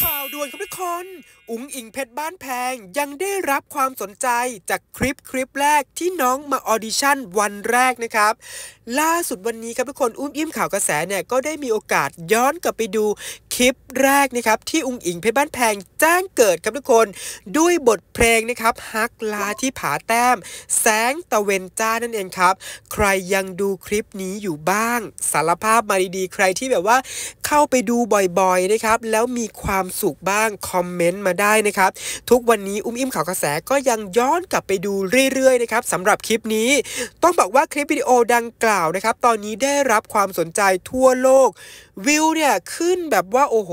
ข่าวด่วนครับทุกคน อุ๋งอิงเพชรบ้านแพงยังได้รับความสนใจจากคลิปคลิปแรกที่น้องมาออดิชั่นวันแรกนะครับ ล่าสุดวันนี้ครับทุกคน อุ้มอิ่มข่าวกระแสเนี่ย ก็ได้มีโอกาสย้อนกลับไปดูคลิปแรกนะครับที่อุงอิงเพชรบ้านแพงแจ้งเกิดครับทุกคนด้วยบทเพลงนะครับฮักลาที่ผาแต้ม แสงตะเวนจ้านั่นเองครับใครยังดูคลิปนี้อยู่บ้างสารภาพมาดีๆใครที่แบบว่าเข้าไปดูบ่อยๆนะครับแล้วมีความสุขบ้างคอมเมนต์มาได้นะครับทุกวันนี้อุ้มอิ่มข่าวกระแสก็ยังย้อนกลับไปดูเรื่อยๆนะครับสำหรับคลิปนี้ ต้องบอกว่าคลิปวิดีโอดังกล่าวนะครับตอนนี้ได้รับความสนใจทั่วโลกวิวเนี่ย ขึ้นแบบว่าโอ้โห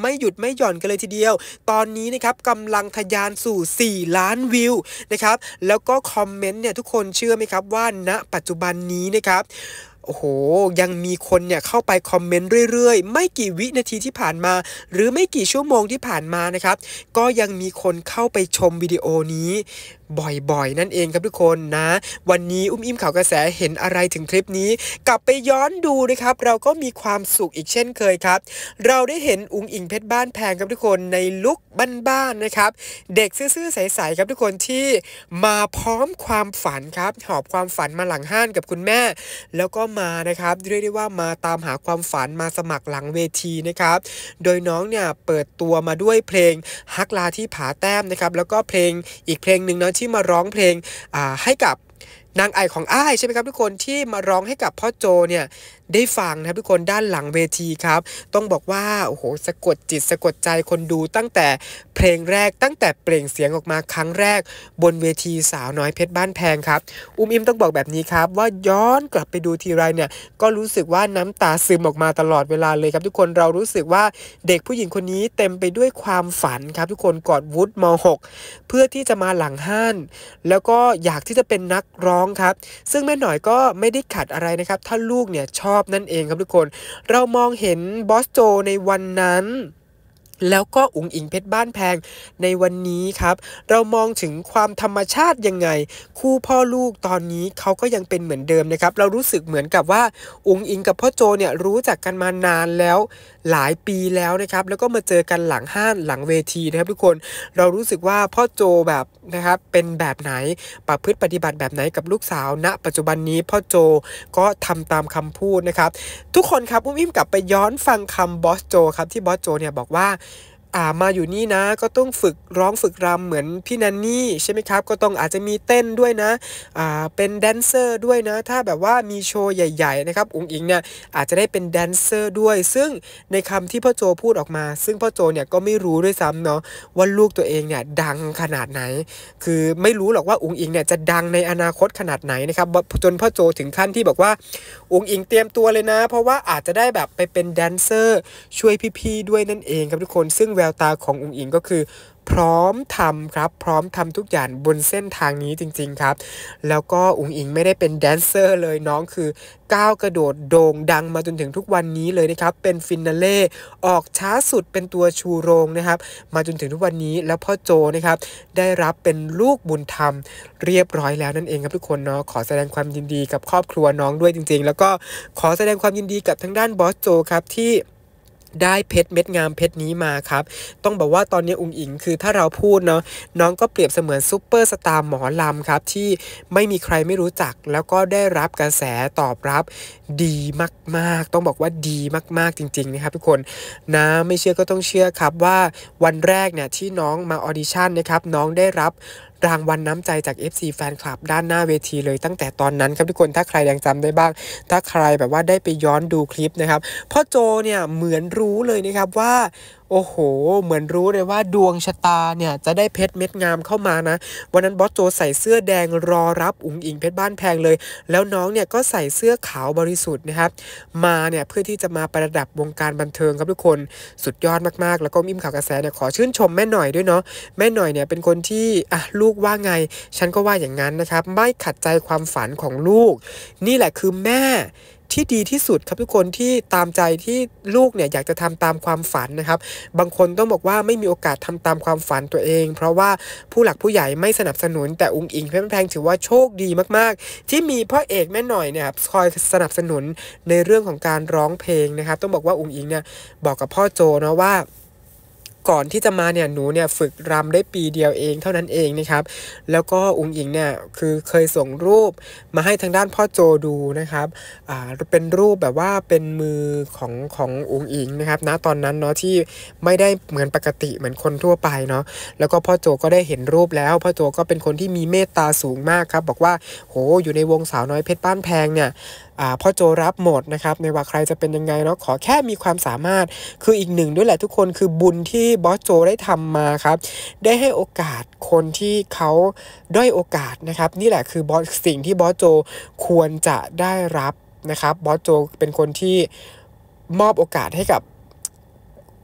ไม่หยุดไม่หย่อนกันเลยทีเดียว ตอนนี้นะครับกำลังทะยานสู่ 4 ล้านวิวนะครับ แล้วก็คอมเมนต์เนี่ย ทุกคนเชื่อไหมครับว่าณนะปัจจุบันนี้นะครับโอ้โหยังมีคนเนี่ยเข้าไปคอมเมนต์เรื่อยๆ ไม่กี่วินาทีที่ผ่านมา หรือไม่กี่ชั่วโมงที่ผ่านมานะครับก็ยังมีคนเข้าไปชมวิดีโอนี้บ่อย ๆ นั่นเองครับทุกคนนะ วันนี้อุ้มอิ่มข่าวกระแสเห็นอะไรถึงคลิปนี้ กลับไปย้อนดูนะครับเราก็มีความสุขอีกเช่นเคยครับ เราได้เห็นอุ้งอิงเพชรบ้านแพงครับทุกคนในลุกบ้านๆนะครับเด็กซื่อๆใสๆครับทุกคนที่มาพร้อมความฝันครับหอบความฝันมาหลังห้านกับคุณแม่ แล้วก็มานะครับเรียกได้ว่ามาตามหาความฝันมาสมัครหลังเวทีนะครับโดยน้องเนี่ยเปิดตัวมาด้วยเพลงฮักลาที่ผาแต้มนะครับแล้วก็เพลงอีกเพลงหนึ่งเนาะที่มาร้องเพลงให้กับนางไอของอ้ายใช่ไหมครับทุกคนที่มาร้องให้กับพ่อโจเนี่ยได้ฟังนะทุกคนด้านหลังเวทีครับ ต้องบอกว่า โอ้โห สะกดจิตสะกดใจคนดูตั้งแต่เพลงแรกตั้งแต่เปล่งเสียงออกมาครั้งแรก บนเวทีสาวน้อยเพชรบ้านแพงครับ อุ้มอิมต้องบอกแบบนี้ครับว่าย้อนกลับไปดูทีไรเนี่ย ก็รู้สึกว่าน้ำตาซึม ออกมาตลอดเวลาเลยครับ ทุกคนเรารู้สึกว่าเด็กผู้หญิงคนนี้เต็มไปด้วยความฝันครับ ทุกคนกอดวุฒิม .6 เพื่อที่จะมาหลังห้านแล้วก็อยากที่จะเป็นนักร้องครับซึ่งแม่หน่อยก็ไม่ได้ขัดอะไรนะครับถ้าลูกเนี่ยชอบอบนั่นเองครับทุกคน เรามองเห็นบอสโจ ในวันนั้นแล้วก็ อุง อิงเพชรบ้านแพงในวันนี้ครับ เรามองถึงความธรรมชาติยังไง คู่พ่อลูกตอนนี้เขาก็ยังเป็นเหมือนเดิมนะครับเรารู้สึกเหมือนกับว่าอุงอิง กับพ่อโจเนี่ยรู้จักกันมานานแล้วหลายปีแล้วนะครับแล้วก็มาเจอกันหลังห้านหลังเวทีนะครับทุกคนเรารู้สึกว่าพ่อโจแบบนะครับเป็นแบบไหนประพฤติปฏิบัติแบบไหนกับลูกสาวณนะปัจจุบันนี้พ่อโจก็ทำตามคำพูดนะครับ ทุกคนครับอุ้มอิ่มกลับไปย้อนฟังคำบอสโจครับที่บอสโจเนี่ยบอกว่าอ่ามาอยู่นี่นะก็ต้องฝึกร้องฝึกรำเหมือนพี่นันนี่ใช่ไหมครับก็ต้องอาจจะมีเต้นด้วยนะอ่าเป็นแดนเซอร์ด้วยนะถ้าแบบว่ามีโชว์ใหญ่ๆนะครับอุคงอิงเนี่ยอาจจะได้เป็นแดนเซอร์ด้วย ซึ่งในคำที่พ่อโจพูดออกมา ซึ่งพ่อโจเนี่ยก็ไม่รู้ด้วยซ้ำเนาะว่าลูกตัวเองเนี่ยดังขนาดไหน คือไม่รู้หรอกว่าอุคงอิงเนี่ยจะดังในอนาคตขนาดไหนนะครับจนพ่อโจถึงขั้นที่บอกว่าอุคงอิงเตรียมตัวเลยนะ เพราะว่าอาจจะได้แบบไปเป็นแดนเซอร์ ช่วยพี่ๆด้วยนั่นเองครับทุกคนซึ่งแววตาขององคงอิงก็คือพร้อมทำครับพร้อมทำทุกอย่างบนเส้นทางนี้จริงๆ ครับ แล้วก็องคงอิงไม่ได้เป็นแดนเซอร์ เลยน้องคือก้าวกระโดดโด่งดังมาจนถึงทุกวันนี้เลยนะครับ เป็นฟินาเล่ออกช้าสุดเป็นตัวชูโรงนะครับ มาจนถึงทุกวันนี้ แล้วพ่อโจนะครับได้รับเป็นลูกบุญธรรมเรียบร้อยแล้วนั่นเองครับทุกคนเนาะขอแสดงความยินดีกับครอบครัวน้องด้วยจริง ๆ แล้วก็ขอแสดงความยินดีกับทางด้านบอสโจครับที่ได้เพชรเม็ดงามเพชรนี้มาครับ ต้องบอกว่าตอนนี้อุ้งอิงคือถ้าเราพูดเนาะน้องก็เปรียบเสมือนซูเปอร์สตาร์หมอลำครับที่ไม่มีใครไม่รู้จัก แล้วก็ได้รับกระแสตอบรับดีมากๆ ต้องบอกว่าดี มากๆจริงๆนะครับทุกคนนะไม่เชื่อก็ต้องเชื่อครับว่าวันแรกเนี่ยที่น้องมาออดิชั่นนะครับน้องได้รับรางวัลนน้ำใจจาก FC แฟนคลับด้านหน้าเวทีเลยตั้งแต่ตอนนั้นครับทุกคน ถ้าใครยังจำได้บ้าง ถ้าใครแบบว่าได้ไปย้อนดูคลิปนะครับพ่อโจเนี่ยเหมือนรู้เลยนะครับว่าโอ้โห เหมือนรู้เลยว่าดวงชะตาเนี่ยจะได้เพชรเม็ดงามเข้ามานะ วันนั้นบอสโจใส่เสื้อแดงรอรับอุ๋งอิงเพชรบ้านแพงเลย แล้วน้องเนี่ยก็ใส่เสื้อขาวบริสุทธิ์นะครับ มาเนี่ยเพื่อที่จะมาประดับวงการบันเทิงครับทุกคน สุดยอดมากๆ แล้วก็มิมข่าวกระแสเนี่ยขอชื่นชมแม่หน่อยด้วยเนาะ แม่หน่อยเนี่ยเป็นคนที่อ่ะลูกว่าไง ฉันก็ว่าอย่างนั้นนะครับไม่ขัดใจความฝันของลูก นี่แหละคือแม่ที่ดีที่สุดครับทุกคน ที่ตามใจที่ลูกเนี่ยอยากจะทำตามความฝันนะครับ บางคนต้องบอกว่าไม่มีโอกาสทำตามความฝันตัวเอง เพราะว่าผู้หลักผู้ใหญ่ไม่สนับสนุน แต่อุงอิงเพชรแพงถือว่าโชคดีมากๆ ที่มีพ่อเอกแม่หน่อยเนี่ยคอยสนับสนุนในเรื่องของการร้องเพลงนะครับต้องบอกว่าอุงอิงเนี่ยบอกกับพ่อโจนะว่าก่อนที่จะมาเนี่ยหนูเนี่ยฝึกรำได้ปีเดียวเองเท่านั้นเองนะครับแล้วก็อง้งอิงเนี่ยคือเคยส่งรูปมาให้ทางด้านพ่อโจดูนะครับอ่าเป็นรูปแบบว่าเป็นมือของขององค์อิงนะครับณนะตอนนั้นเนาะที่ไม่ได้เหมือนปกติเหมือนคนทั่วไปเนาะแล้วก็พ่อโจก็ได้เห็นรูปแล้วพ่อโจก็เป็นคนที่มีเมตตาสูงมากครับบอกว่า โหอยู่ในวงสาวน้อยเพชรบ้านแพงเนี่ยพ่อโจรับหมดนะครับไม่ว่าใครจะเป็นยังไงเนาะขอแค่มีความสามารถคืออีกหนึ่งด้วยแหละทุกคนคือบุญที่บอสโจได้ทำมาครับ ได้ให้โอกาสคนที่เขาด้อยโอกาสนะครับ นี่แหละคือบอสสิ่งที่บอสโจควรจะได้รับนะครับบอสโจเป็นคนที่มอบโอกาสให้กับ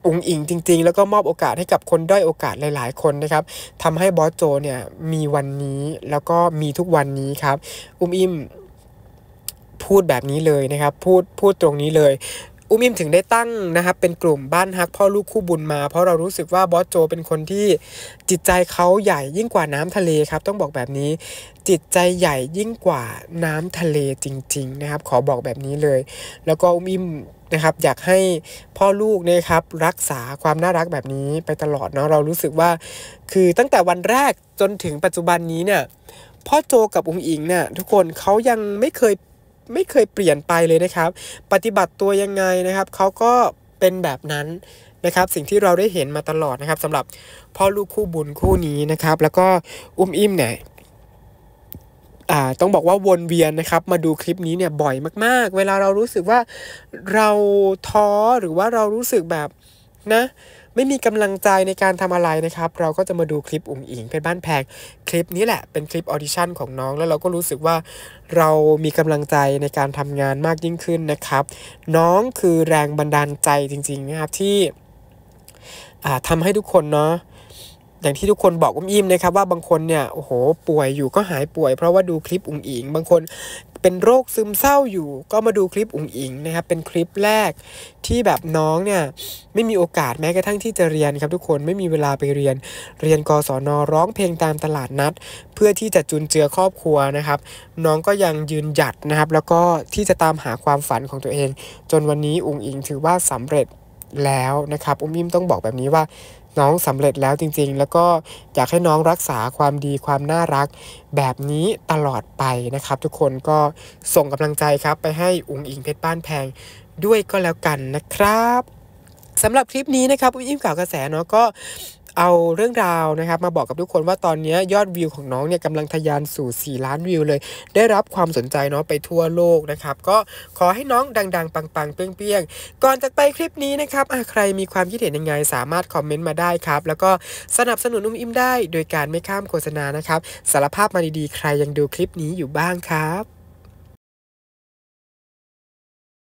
อุงอิงจริงๆ แล้วก็มอบโอกาสให้กับคนด้อยโอกาสหลายๆ คนนะครับทำให้บอสโจเนี่ยมีวันนี้แล้วก็มีทุกวันนี้ครับ อุ้มอิมพูดแบบนี้เลยนะครับ พูดพูดตรงนี้เลยอุ้มอิมถึงได้ตั้งนะครับเป็นกลุ่มบ้านฮัก พ่อลูกคู่บุญมา เพราะเรารู้สึกว่าบอสโจเป็นคนที่จิตใจเขาใหญ่ยิ่งกว่าน้ำทะเลครับต้องบอกแบบนี้ จิตใจใหญ่ยิ่งกว่าน้ำทะเลจริงๆนะครับ ขอบอกแบบนี้เลย แล้วก็อุ้มอิมนะครับอยากให้พ่อลูกนะครับรักษาความน่ารักแบบนี้ไปตลอดเนาะเรารู้สึกว่า คือตั้งแต่วันแรกจนถึงปัจจุบันนี้เนี่ยพ่อโจกับอุ้งอิงเนี่ยทุกคนเขายังไม่เคยไม่เคยเปลี่ยนไปเลยนะครับ ปฏิบัติตัวยังไงนะครับ เขาก็เป็นแบบนั้นนะครับ สิ่งที่เราได้เห็นมาตลอดนะครับสำหรับพ่อลูกคู่บุญ คู่นี้นะครับ แล้วก็อุ้มอิ่มเนี่ยต้องบอกว่าวนเวียนนะครับ มาดูคลิปนี้เนี่ยบ่อยมาก ๆ เวลาเรารู้สึกว่าเราท้อหรือว่าเรารู้สึกแบบนะไม่มีกำลังใจในการทำอะไรนะครับ เราก็จะมาดูคลิปอุ๋งอิงเพชรบ้านแพงคลิปนี้แหละเป็นคลิปออดิชั่นของน้อง แล้วเราก็รู้สึกว่าเรามีกำลังใจในการทำงานมากยิ่งขึ้นนะครับ น้องคือแรงบันดาลใจจริงๆนะครับที่ทำให้ทุกคนเนาะอย่างที่ทุกคนบอกอุ้มอิ่มนะครับ ว่าบางคนเนี่ยโอ้โห ป่วยอยู่ ก็หายป่วยเพราะว่าดูคลิปอุ้งอิงบางคนเป็นโรคซึมเศร้าอยู่ ก็มาดูคลิปอุ้งอิงนะครับเป็นคลิปแรกที่แบบน้องเนี่ยไม่มีโอกาสแม้กระทั่งที่จะเรียนครับ ทุกคนไม่มีเวลาไปเรียน เรียนกศนร้องเพลงตามตลาดนัด เพื่อที่จะจุนเจือครอบครัวนะครับ น้องก็ยังยืนหยัดนะครับ แล้วก็ที่จะตามหาความฝันของตัวเอง จนวันนี้อุ้งอิงถือว่าสำเร็จแล้วนะครับ อุ้มอิ่มต้องบอกแบบนี้ว่าน้องสำเร็จแล้วจริง ๆ แล้วก็ อยากให้น้องรักษาความดีความน่ารักแบบนี้ตลอดไปนะครับ ทุกคนก็ส่งกำลังใจครับไปให้อุงอิงเพชรบ้านแพงด้วยก็แล้วกันนะครับสำหรับคลิปนี้นะครับ อุ้ยอิ่มข่าวกระแสเนาะก็เอาเรื่องราวนะครับมาบอกกับทุกคนว่าตอนนี้ยอดวิวของน้องเนี่ยกำลังทะยานสู่ 4 ล้านวิวเลย ได้รับความสนใจเนาะไปทั่วโลกนะครับก็ขอให้น้องดังๆปังๆเปี้ยงๆ ก่อนจะไปคลิปนี้นะครับใครมีความคิดเห็นยังไง สามารถคอมเมนต์มาได้ครับ แล้วก็สนับสนุนอุ้มอิมได้โดยการไม่ข้ามโฆษณานะครับสารภาพมาดีๆใครยังดูคลิปนี้อยู่บ้างครับ